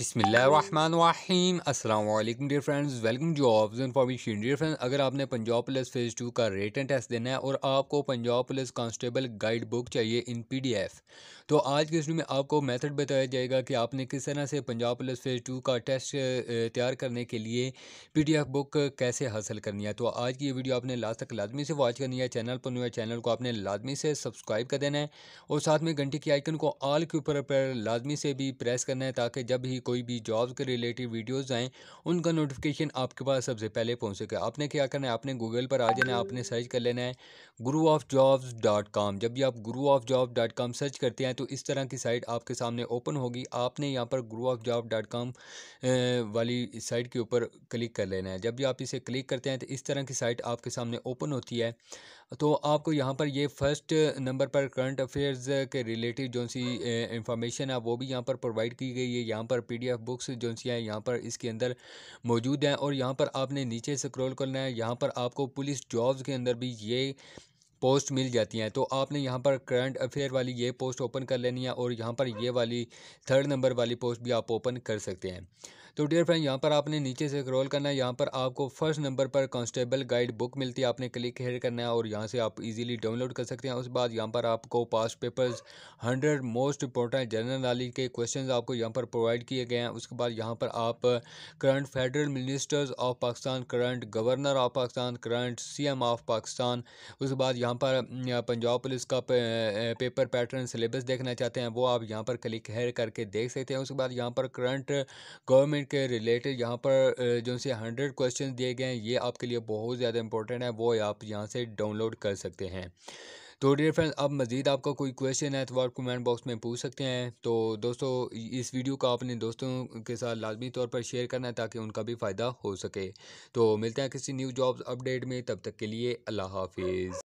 बिसमीम अल्लाम dear friends welcome jobs information dear friends अगर आपने पंजाब पुलिस फ़ेज़ टू का रिटर्न टेस्ट देना है और आपको Punjab police constable guide book चाहिए इन पीडीएफ तो आज के इसमें में आपको मेथड बताया जाएगा कि आपने किस तरह से पंजाब पुलिस फ़ेज़ टू का टेस्ट तैयार करने के लिए एफ़ बुक कैसे हासिल करनी है तो आज की ये वीडियो आपने लास्ट तक लाजमी से वॉच करनी है चैनल पर नुआ चैनल को आपने लाजमी से सब्सक्राइब कर देना है और साथ में घंटे के आइकन को आल के ऊपर लाजमी से भी प्रेस करना है ताकि जब ही कोई भी जॉब्स के रिलेटेड वीडियोज़ आएँ उनका नोटिफिकेशन आपके पास सबसे पहले पहुँच सके आपने क्या करना है आपने गूगल पर आ जाना है आपने सर्च कर लेना है गुरु ऑफ जॉब्स डॉट कॉम जब भी आप Guru of job dot com search करते हैं तो इस तरह की साइट आपके सामने ओपन होगी आपने यहाँ पर Guru of job dot com वाली साइट के ऊपर क्लिक कर लेना है जब भी आप इसे क्लिक करते हैं तो इस तरह की साइट आपके सामने ओपन होती है तो आपको यहाँ पर ये फर्स्ट नंबर पर करंट अफेयर्स के रिलेटिव जो सी इंफॉर्मेशन है वो भी यहाँ पर प्रोवाइड की गई है यहाँ पर पी पीडीएफ बुक्स जो सी हैं यहाँ पर इसके अंदर मौजूद हैं और यहाँ पर आपने नीचे स्क्रॉल करना है यहाँ पर आपको पुलिस जॉब्स के अंदर भी ये पोस्ट मिल जाती हैं तो आपने यहाँ पर करंट अफेयर वाली ये पोस्ट ओपन कर लेनी है और यहाँ पर ये वाली थर्ड नंबर वाली पोस्ट भी आप ओपन कर सकते हैं तो डियर फ्रेंड यहाँ पर आपने नीचे से स्क्रॉल करना है यहाँ पर आपको फर्स्ट नंबर पर कांस्टेबल गाइड बुक मिलती है आपने क्लिक हेयर करना है और यहाँ से आप इजीली डाउनलोड कर सकते हैं उसके बाद यहाँ पर आपको past papers hundred most important general knowledge के क्वेश्चन आपको यहाँ पर प्रोवाइड किए गए हैं उसके बाद यहाँ पर आप current federal ministers of Pakistan current governor of Pakistan current C of Pakistan उसके बाद यहाँ यहाँ पर पंजाब पुलिस का पेपर पैटर्न सिलेबस देखना चाहते हैं वो आप यहाँ पर क्लिक हेयर करके देख सकते हैं उसके बाद यहाँ पर करंट गवर्नमेंट के रिलेटेड यहाँ पर जो से हंड्रेड क्वेश्चन दिए गए हैं ये आपके लिए बहुत ज़्यादा इंपॉर्टेंट है वो आप यहाँ से डाउनलोड कर सकते हैं तो डियर फ्रेंड्स अब मज़ीद आपका कोई क्वेश्चन है तो आप कमेंट बॉक्स में पूछ सकते हैं तो दोस्तों इस वीडियो का अपने दोस्तों के साथ लाजमी तौर पर शेयर करना है ताकि उनका भी फ़ायदा हो सके तो मिलते हैं किसी न्यू जॉब्स अपडेट में तब तक के लिए अल्लाह हाफिज़